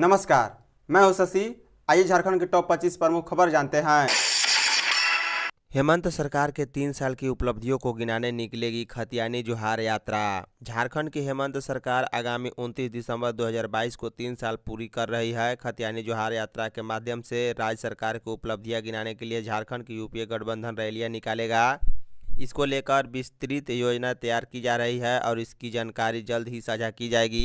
नमस्कार मैं हूं शशि आइए झारखंड के टॉप 25 प्रमुख खबर जानते हैं हेमंत सरकार के तीन साल की उपलब्धियों को गिनाने निकलेगी खतियानी जोहार यात्रा झारखंड की हेमंत सरकार आगामी 29 दिसंबर 2022 को तीन साल पूरी कर रही है खतियानी जोहार यात्रा के माध्यम से राज्य सरकार की उपलब्धियां गिनाने के लिए झारखंड की यूपीए गठबंधन रैलियां निकालेगा इसको लेकर विस्तृत योजना तैयार की जा रही है और इसकी जानकारी जल्द ही साझा की जाएगी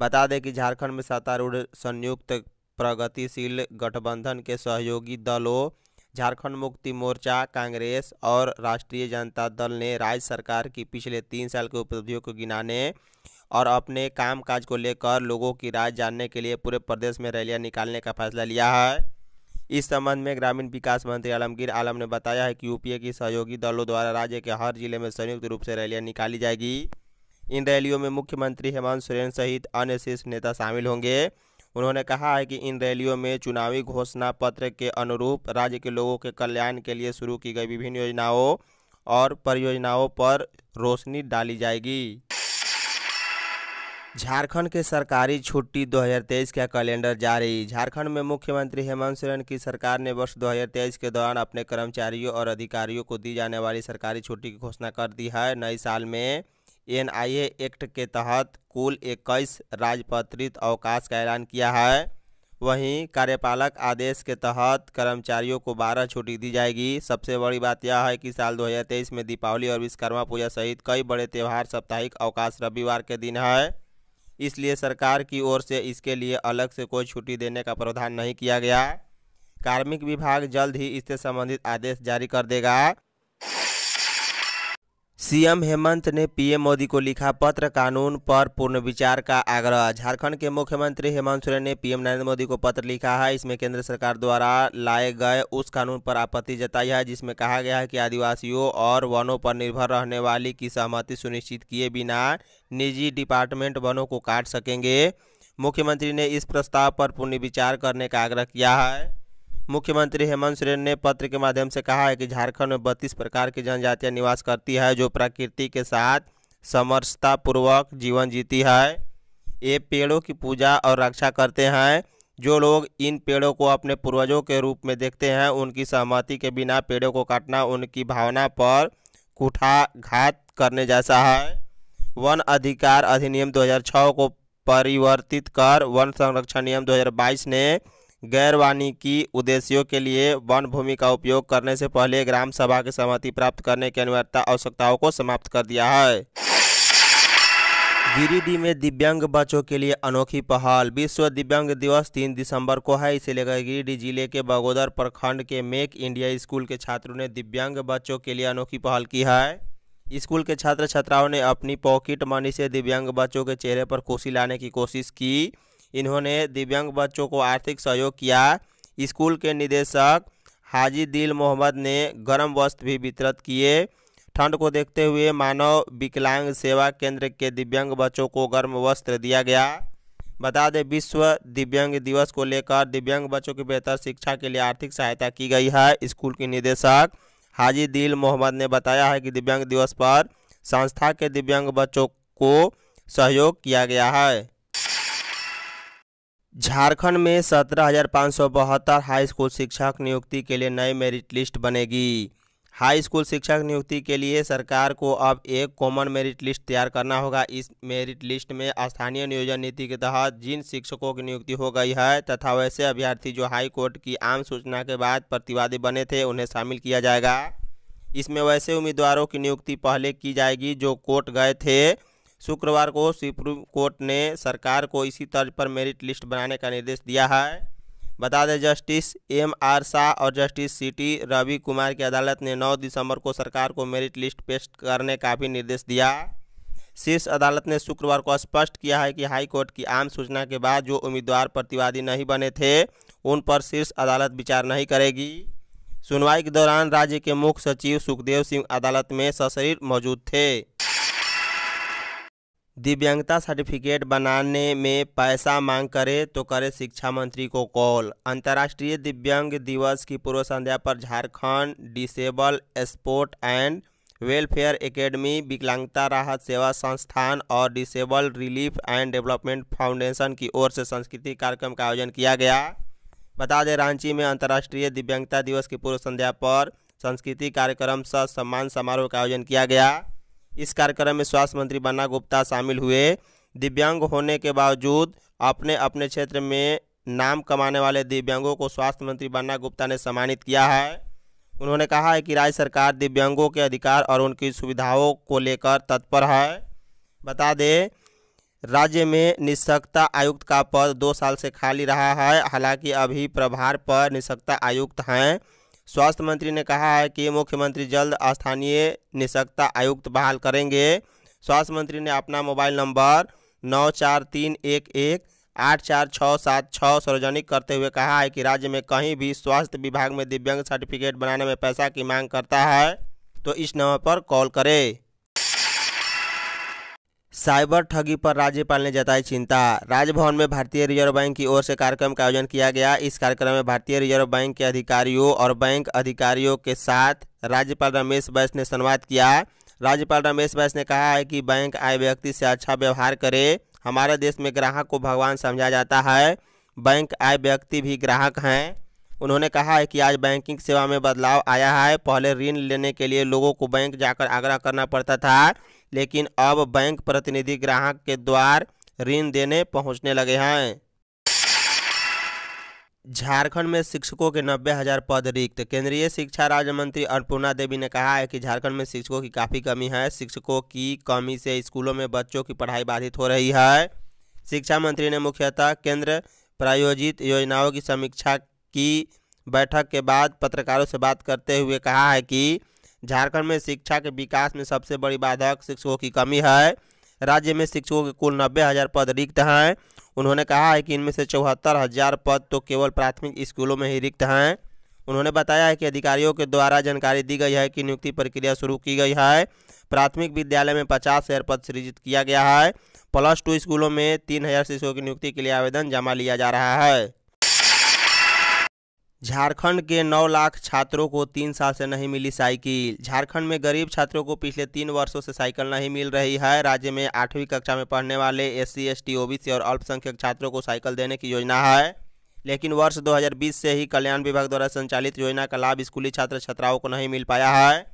बता दें कि झारखंड में सत्तारूढ़ संयुक्त प्रगतिशील गठबंधन के सहयोगी दलों झारखंड मुक्ति मोर्चा कांग्रेस और राष्ट्रीय जनता दल ने राज्य सरकार की पिछले तीन साल की उपलब्धियों को गिनाने और अपने कामकाज को लेकर लोगों की राय जानने के लिए पूरे प्रदेश में रैलियां निकालने का फैसला लिया है इस संबंध में ग्रामीण विकास मंत्री आलमगीर आलम ने बताया है कि यूपीए की सहयोगी दलों द्वारा राज्य के हर जिले में संयुक्त रूप से रैलियाँ निकाली जाएगी इन रैलियों में मुख्यमंत्री हेमंत सोरेन सहित अन्य शीर्ष नेता शामिल होंगे उन्होंने कहा है कि इन रैलियों में चुनावी घोषणा पत्र के अनुरूप राज्य के लोगों के कल्याण के लिए शुरू की गई विभिन्न योजनाओं और परियोजनाओं पर रोशनी डाली जाएगी झारखंड के सरकारी छुट्टी 2023 का कैलेंडर जारी झारखंड में मुख्यमंत्री हेमंत सोरेन की सरकार ने वर्ष 2023 के दौरान अपने कर्मचारियों और अधिकारियों को दी जाने वाली सरकारी छुट्टी की घोषणा कर दी है नए साल में एनआईए एक्ट के तहत कुल इक्कीस राजपत्रित अवकाश का ऐलान किया है वहीं कार्यपालक आदेश के तहत कर्मचारियों को बारह छुट्टी दी जाएगी सबसे बड़ी बात यह है कि साल 2023 में दीपावली और विश्वकर्मा पूजा सहित कई बड़े त्यौहार साप्ताहिक अवकाश रविवार के दिन है इसलिए सरकार की ओर से इसके लिए अलग से कोई छुट्टी देने का प्रावधान नहीं किया गया कार्मिक विभाग जल्द ही इससे संबंधित आदेश जारी कर देगा सीएम हेमंत ने पीएम मोदी को लिखा पत्र कानून पर पूर्ण विचार का आग्रह झारखंड के मुख्यमंत्री हेमंत सोरेन ने पीएम नरेंद्र मोदी को पत्र लिखा है इसमें केंद्र सरकार द्वारा लाए गए उस कानून पर आपत्ति जताई है जिसमें कहा गया है कि आदिवासियों और वनों पर निर्भर रहने वाली की सहमति सुनिश्चित किए बिना निजी डिपार्टमेंट वनों को काट सकेंगे मुख्यमंत्री ने इस प्रस्ताव पर पुनर्विचार करने का आग्रह किया है मुख्यमंत्री हेमंत सोरेन ने पत्र के माध्यम से कहा है कि झारखंड में बत्तीस प्रकार की जनजातियाँ निवास करती है जो प्रकृति के साथ समरसतापूर्वक जीवन जीती है ये पेड़ों की पूजा और रक्षा करते हैं जो लोग इन पेड़ों को अपने पूर्वजों के रूप में देखते हैं उनकी सहमति के बिना पेड़ों को काटना उनकी भावना पर कुठाघात करने जैसा है वन अधिकार अधिनियम 2006 को परिवर्तित कर वन संरक्षण नियम 2022 ने गैर वानिकी उद्देश्यों के लिए वन भूमि का उपयोग करने से पहले ग्राम सभा की सहमति प्राप्त करने की अनिवार्यता आवश्यकताओं को समाप्त कर दिया है गिरिडीह में दिव्यांग बच्चों के लिए अनोखी पहल विश्व दिव्यांग दिवस तीन दिसंबर को है इसे लेकर गिरिडीह जिले के बगोदर प्रखंड के मेक इंडिया स्कूल के छात्रों ने दिव्यांग बच्चों के लिए अनोखी पहल की है स्कूल के छात्र छात्राओं ने अपनी पॉकेट मनी से दिव्यांग बच्चों के चेहरे पर खुशी लाने की कोशिश की इन्होंने दिव्यांग बच्चों को आर्थिक सहयोग किया स्कूल के निदेशक हाजी दिल मोहम्मद ने गर्म वस्त्र भी वितरित किए ठंड को देखते हुए मानव विकलांग सेवा केंद्र के दिव्यांग बच्चों को गर्म वस्त्र दिया गया बता दें विश्व दिव्यांग दिवस को लेकर दिव्यांग बच्चों की बेहतर शिक्षा के लिए आर्थिक सहायता की गई है स्कूल के निदेशक हाजी दिल मोहम्मद ने बताया है कि दिव्यांग दिवस पर संस्था के दिव्यांग बच्चों को सहयोग किया गया है झारखंड में सत्रह हजार पाँच सौ बहत्तर हाई स्कूल शिक्षक नियुक्ति के लिए नई मेरिट लिस्ट बनेगी हाई स्कूल शिक्षक नियुक्ति के लिए सरकार को अब एक कॉमन मेरिट लिस्ट तैयार करना होगा इस मेरिट लिस्ट में स्थानीय नियोजन नीति के तहत जिन शिक्षकों की नियुक्ति हो गई है तथा वैसे अभ्यर्थी जो हाई कोर्ट की आम सूचना के बाद प्रतिवादी बने थे उन्हें शामिल किया जाएगा इसमें वैसे उम्मीदवारों की नियुक्ति पहले की जाएगी जो कोर्ट गए थे शुक्रवार को सुप्रीम कोर्ट ने सरकार को इसी तर्ज पर मेरिट लिस्ट बनाने का निर्देश दिया है बता दें जस्टिस एम आर शाह और justice C T Ravi Kumar की अदालत ने 9 दिसंबर को सरकार को मेरिट लिस्ट पेश करने का भी निर्देश दिया शीर्ष अदालत ने शुक्रवार को स्पष्ट किया है कि हाई कोर्ट की आम सूचना के बाद जो उम्मीदवार प्रतिवादी नहीं बने थे उन पर शीर्ष अदालत विचार नहीं करेगी सुनवाई के दौरान राज्य के मुख्य सचिव सुखदेव सिंह अदालत में सशरीर मौजूद थे दिव्यांगता सर्टिफिकेट बनाने में पैसा मांग करे तो करे शिक्षा मंत्री को कॉल अंतर्राष्ट्रीय दिव्यांग दिवस की पूर्व संध्या पर Jharkhand disable sport and welfare academy विकलांगता राहत सेवा संस्थान और disable relief and development foundation की ओर से सांस्कृतिक कार्यक्रम का आयोजन किया गया बता दें रांची में अंतर्राष्ट्रीय दिव्यांगता दिवस की पूर्व संध्या पर सांस्कृतिक कार्यक्रम सह सम्मान समारोह का आयोजन किया गया इस कार्यक्रम में स्वास्थ्य मंत्री बन्ना गुप्ता शामिल हुए दिव्यांग होने के बावजूद अपने अपने क्षेत्र में नाम कमाने वाले दिव्यांगों को स्वास्थ्य मंत्री बन्ना गुप्ता ने सम्मानित किया है उन्होंने कहा है कि राज्य सरकार दिव्यांगों के अधिकार और उनकी सुविधाओं को लेकर तत्पर है बता दें राज्य में निशक्ता आयुक्त का पद दो साल से खाली रहा है हालांकि अभी प्रभार पर निशक्ता आयुक्त हैं स्वास्थ्य मंत्री ने कहा है कि मुख्यमंत्री जल्द स्थानीय निशक्ता आयुक्त बहाल करेंगे स्वास्थ्य मंत्री ने अपना मोबाइल नंबर नौ चार तीन एक एक आठ चार छः सात छः सार्वजनिक करते हुए कहा है कि राज्य में कहीं भी स्वास्थ्य विभाग में दिव्यांग सर्टिफिकेट बनाने में पैसा की मांग करता है तो इस नंबर पर कॉल करें साइबर ठगी पर राज्यपाल ने जताई चिंता राजभवन में भारतीय रिजर्व बैंक की ओर से कार्यक्रम का आयोजन किया गया इस कार्यक्रम में भारतीय रिजर्व बैंक के अधिकारियों और बैंक अधिकारियों के साथ राज्यपाल रमेश बैस ने संवाद किया राज्यपाल रमेश बैस ने कहा है कि बैंक आए व्यक्ति से अच्छा व्यवहार करे हमारे देश में ग्राहक को भगवान समझा जाता है बैंक आए व्यक्ति भी ग्राहक हैं उन्होंने कहा है कि आज बैंकिंग सेवा में बदलाव आया है पहले ऋण लेने के लिए लोगों को बैंक जाकर आग्रह करना पड़ता था लेकिन अब बैंक प्रतिनिधि ग्राहक के द्वार ऋण देने पहुंचने लगे हैं झारखंड में शिक्षकों के नब्बे हजार पद रिक्त केंद्रीय शिक्षा राज्य मंत्री अन्नपूर्णा देवी ने कहा है कि झारखंड में शिक्षकों की काफ़ी कमी है शिक्षकों की कमी से स्कूलों में बच्चों की पढ़ाई बाधित हो रही है शिक्षा मंत्री ने मुख्यतः केंद्र प्रायोजित योजनाओं की समीक्षा की बैठक के बाद पत्रकारों से बात करते हुए कहा है कि झारखंड में शिक्षा के विकास में सबसे बड़ी बाधक शिक्षकों की कमी है राज्य में शिक्षकों के कुल नब्बे हज़ार पद रिक्त हैं उन्होंने कहा है कि इनमें से चौहत्तर हज़ार पद तो केवल प्राथमिक स्कूलों में ही रिक्त हैं उन्होंने बताया है कि अधिकारियों के द्वारा जानकारी दी गई है कि नियुक्ति प्रक्रिया शुरू की गई है प्राथमिक विद्यालय में पचास हज़ार पद सृजित किया गया है प्लस टू स्कूलों में तीन हज़ार शिक्षकों की नियुक्ति के लिए आवेदन जमा लिया जा रहा है झारखंड के 9 लाख छात्रों को तीन साल से नहीं मिली साइकिल झारखंड में गरीब छात्रों को पिछले तीन वर्षों से साइकिल नहीं मिल रही है राज्य में आठवीं कक्षा में पढ़ने वाले S C S T OBC और अल्पसंख्यक छात्रों को साइकिल देने की योजना है लेकिन वर्ष 2020 से ही कल्याण विभाग द्वारा संचालित योजना का लाभ स्कूली छात्र छात्राओं को नहीं मिल पाया है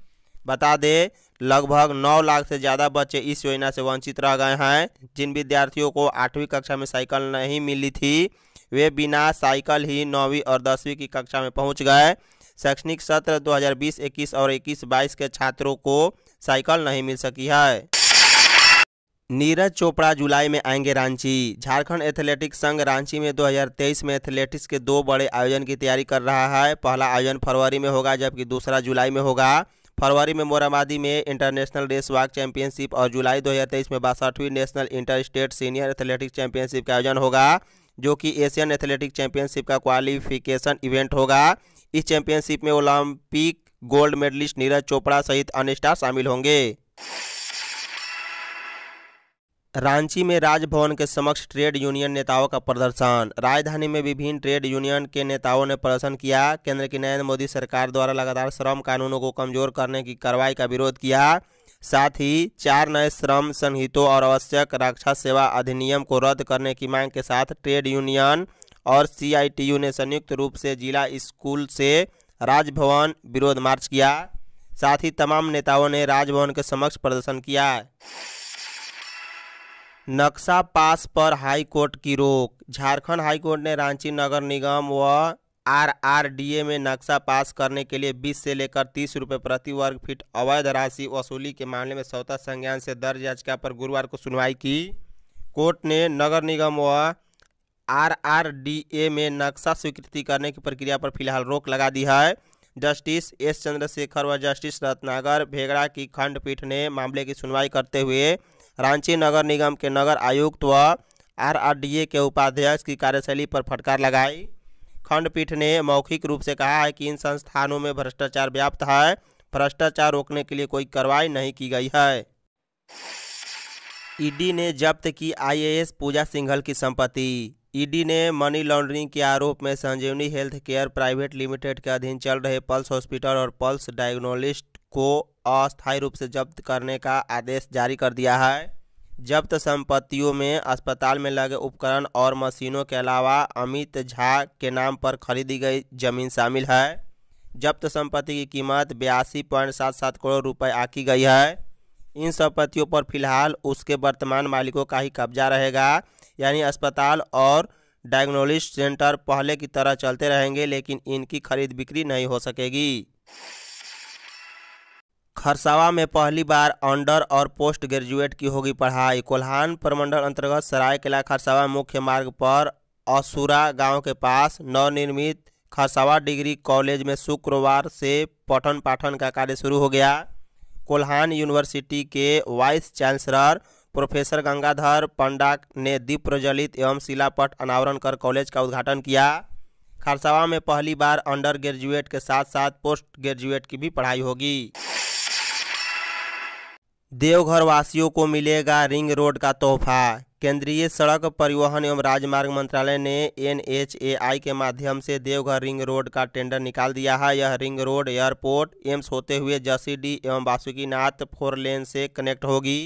बता दें लगभग 9 लाख से ज़्यादा बच्चे इस योजना से वंचित रह गए हैं जिन विद्यार्थियों को आठवीं कक्षा में साइकिल नहीं मिली थी वे बिना साइकिल ही नौवीं और दसवीं की कक्षा में पहुंच गए शैक्षणिक सत्र 2020-21 और 21-22 के छात्रों को साइकिल नहीं मिल सकी है नीरज चोपड़ा जुलाई में आएंगे रांची झारखंड एथलेटिक्स संघ रांची में 2023 में एथलेटिक्स के दो बड़े आयोजन की तैयारी कर रहा है पहला आयोजन फरवरी में होगा जबकि दूसरा जुलाई में होगा फरवरी में मोरामादी में इंटरनेशनल रेस वॉक चैंपियनशिप और जुलाई 2023 में बासठवीं national inter state senior athletics championship का आयोजन होगा जो कि एशियन एथलेटिक चैंपियनशिप का क्वालिफिकेशन इवेंट होगा इस चैंपियनशिप में Olympic gold medallist Neeraj Chopra सहित अन्य स्टार शामिल होंगे रांची में राजभवन के समक्ष ट्रेड यूनियन नेताओं का प्रदर्शन राजधानी में विभिन्न ट्रेड यूनियन के नेताओं ने प्रदर्शन किया केंद्र की नरेंद्र मोदी सरकार द्वारा लगातार श्रम कानूनों को कमजोर करने की कार्रवाई का विरोध किया साथ ही चार नए श्रम संहितों और आवश्यक रक्षा सेवा अधिनियम को रद्द करने की मांग के साथ ट्रेड यूनियन और सीआईटीयू ने संयुक्त रूप से जिला स्कूल से राजभवन विरोध मार्च किया साथ ही तमाम नेताओं ने राजभवन के समक्ष प्रदर्शन किया नक्शा पास पर हाईकोर्ट की रोक झारखंड हाईकोर्ट ने रांची नगर निगम व आरआरडीए में नक्शा पास करने के लिए 20 से लेकर तीस रुपये प्रति वर्ग फीट अवैध राशि वसूली के मामले में स्वतः संज्ञान से दर्ज याचिका पर गुरुवार को सुनवाई की कोर्ट ने नगर निगम व आरआरडीए में नक्शा स्वीकृति करने की प्रक्रिया पर फिलहाल रोक लगा दी है जस्टिस एस चंद्रशेखर व जस्टिस रत्नागर भेगड़ा की खंडपीठ ने मामले की सुनवाई करते हुए रांची नगर निगम के नगर आयुक्त व आरआरडीए के उपाध्यक्ष की कार्यशैली पर फटकार लगाई खंडपीठ ने मौखिक रूप से कहा है कि इन संस्थानों में भ्रष्टाचार व्याप्त है भ्रष्टाचार रोकने के लिए कोई कार्रवाई नहीं की गई है ईडी ने जब्त की आईएएस पूजा सिंघल की संपत्ति ईडी ने मनी लॉन्ड्रिंग के आरोप में Sanjeevani health care private limited के अधीन चल रहे पल्स हॉस्पिटल और पल्स डायग्नोलिस्ट को अस्थायी रूप से जब्त करने का आदेश जारी कर दिया है जब्त संपत्तियों में अस्पताल में लगे उपकरण और मशीनों के अलावा अमित झा के नाम पर खरीदी गई जमीन शामिल है जब्त संपत्ति की कीमत बयासी पॉइंट सात सात करोड़ रुपए आकी गई है इन संपत्तियों पर फिलहाल उसके वर्तमान मालिकों का ही कब्जा रहेगा यानी अस्पताल और डायग्नोलिस्ट सेंटर पहले की तरह चलते रहेंगे लेकिन इनकी खरीद बिक्री नहीं हो सकेगी खरसावा में पहली बार अंडर और पोस्ट ग्रेजुएट की होगी पढ़ाई कोल्हान प्रमंडल अंतर्गत सरायकला खरसावा मुख्य मार्ग पर असुरा गांव के पास नवनिर्मित खरसावा डिग्री कॉलेज में शुक्रवार से पठन पाठन का कार्य शुरू हो गया कोल्हान यूनिवर्सिटी के vice chancellor professor Gangadhar Panda ने दीप प्रज्वलित एवं शिलापट अनावरण कर कॉलेज का उद्घाटन किया खरसावा में पहली बार अंडर ग्रेजुएट के साथ साथ पोस्ट ग्रेजुएट की भी पढ़ाई होगी देवघर वासियों को मिलेगा रिंग रोड का तोहफा केंद्रीय सड़क परिवहन एवं राजमार्ग मंत्रालय ने एन के माध्यम से देवघर रिंग रोड का टेंडर निकाल दिया है यह रिंग रोड एयरपोर्ट एम्स होते हुए जसीडी एवं वासुकीनाथ फोर लेन से कनेक्ट होगी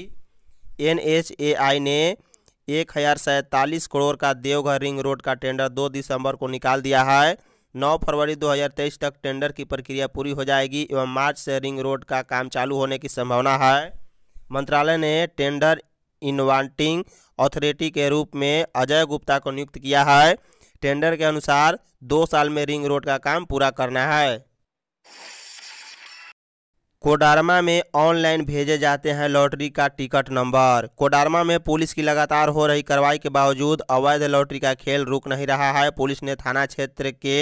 एन ने एक हज़ार सैंतालीस करोड़ का देवघर रिंग रोड का टेंडर दो दिसंबर को निकाल दिया है 9 फरवरी 2023 तक टेंडर की प्रक्रिया पूरी हो जाएगी एवं मार्च से रिंग रोड का काम चालू होने की संभावना है मंत्रालय ने टेंडर इन्वांटिंग अथॉरिटी के रूप में अजय गुप्ता को नियुक्त किया है टेंडर के अनुसार दो साल में रिंग रोड का काम पूरा करना है कोडारमा में ऑनलाइन भेजे जाते हैं लॉटरी का टिकट नंबर कोडारमा में पुलिस की लगातार हो रही कार्रवाई के बावजूद अवैध लॉटरी का खेल रुक नहीं रहा है पुलिस ने थाना क्षेत्र के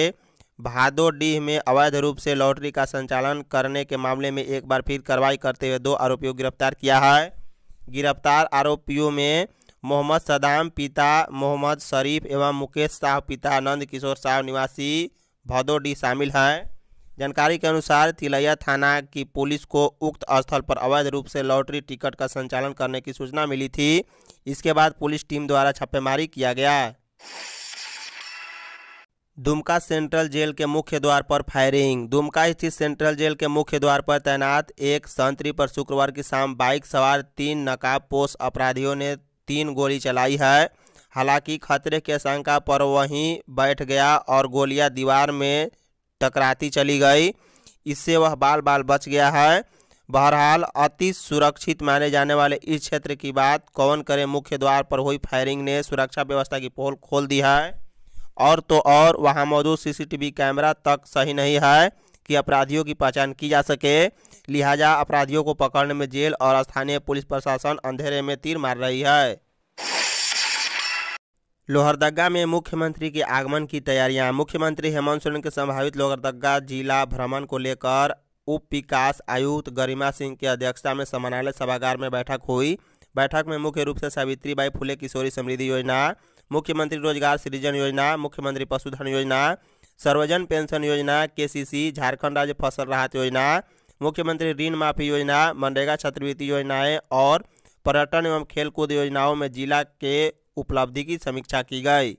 भादोडीह में अवैध रूप से लॉटरी का संचालन करने के मामले में एक बार फिर कार्रवाई करते हुए दो आरोपियों को गिरफ्तार किया है गिरफ्तार आरोपियों में मोहम्मद सदाम पिता मोहम्मद शरीफ एवं मुकेश साहब पिता नंद किशोर शाह निवासी भदोडी शामिल हैं जानकारी के अनुसार तिलैया थाना की पुलिस को उक्त स्थल पर अवैध रूप से लॉटरी टिकट का संचालन करने की सूचना मिली थी इसके बाद पुलिस टीम द्वारा छापेमारी किया गया दुमका सेंट्रल जेल के मुख्य द्वार पर फायरिंग दुमका स्थित सेंट्रल जेल के मुख्य द्वार पर तैनात एक संतरी पर शुक्रवार की शाम बाइक सवार तीन नकाबपोश अपराधियों ने तीन गोली चलाई है हालांकि खतरे की आशंका पर वहीं बैठ गया और गोलियां दीवार में टकराती चली गई इससे वह बाल बाल बच गया है बहरहाल अति सुरक्षित माने जाने वाले इस क्षेत्र की बात कौन करे मुख्य द्वार पर हुई फायरिंग ने सुरक्षा व्यवस्था की पोल खोल दी है और तो और वहां मौजूद सीसीटीवी कैमरा तक सही नहीं है कि अपराधियों की पहचान की जा सके लिहाजा अपराधियों को पकड़ने में जेल और स्थानीय पुलिस प्रशासन अंधेरे में तीर मार रही है लोहरदगा में मुख्यमंत्री के आगमन की तैयारियां मुख्यमंत्री हेमंत सोरेन के संभावित लोहरदगा जिला भ्रमण को लेकर उप विकास आयुक्त गरिमा सिंह की अध्यक्षता में समानालय सभागार में बैठक हुई बैठक में मुख्य रूप से सावित्री बाई फुले किशोरी समृद्धि योजना मुख्यमंत्री रोजगार सृजन योजना मुख्यमंत्री पशुधन योजना सर्वजन पेंशन योजना सी झारखंड राज्य फसल राहत योजना मुख्यमंत्री ऋण माफी योजना मनरेगा छात्रवृत्ति योजनाएं और पर्यटन एवं खेलकूद योजनाओं में जिला के उपलब्धि की समीक्षा की गई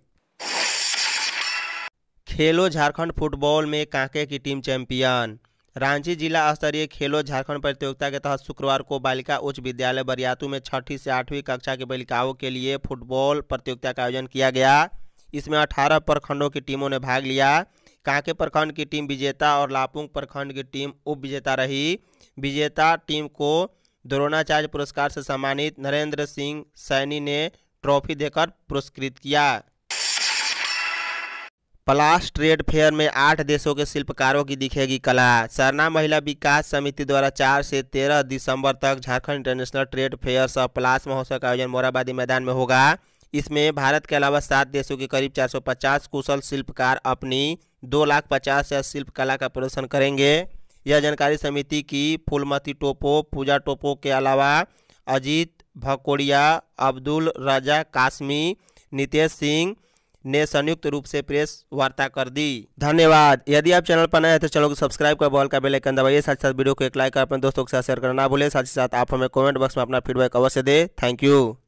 खेलो झारखंड फुटबॉल में कांके की टीम चैंपियन रांची जिला स्तरीय खेलो झारखंड प्रतियोगिता के तहत शुक्रवार को बालिका उच्च विद्यालय बरियातू में छठी से आठवीं कक्षा की बालिकाओं के लिए फुटबॉल प्रतियोगिता का आयोजन किया गया इसमें अठारह प्रखंडों की टीमों ने भाग लिया कांके प्रखंड की टीम विजेता और लापुंग प्रखंड की टीम उप विजेता रही विजेता टीम को द्रोणाचार्य पुरस्कार से सम्मानित नरेंद्र सिंह सैनी ने ट्रॉफी देकर पुरस्कृत किया प्लास ट्रेड फेयर में आठ देशों के शिल्पकारों की दिखेगी कला सरना महिला विकास समिति द्वारा चार से तेरह दिसंबर तक झारखंड इंटरनेशनल ट्रेड फेयर सह प्लास महोत्सव का आयोजन मोराबादी मैदान में होगा इसमें भारत के अलावा सात देशों के करीब 450 कुशल शिल्पकार अपनी दो लाख पचास हजार शिल्प कला का प्रदर्शन करेंगे यह जानकारी समिति की फूलमती टोपो पूजा टोपो के अलावा अजीत भकोड़िया अब्दुल रजा कासमी नितेश सिंह ने संयुक्त रूप से प्रेस वार्ता कर दी धन्यवाद यदि आप चैनल पर नए हैं तो चैनल को सब्सक्राइब कर बॉल का बेल आइकन दबाइए साथ साथ वीडियो को एक लाइक कर अपने दोस्तों के साथ शेयर करना ना भूलें साथ ही साथ आप हमें कमेंट बॉक्स में अपना फीडबैक अवश्य दे थैंक यू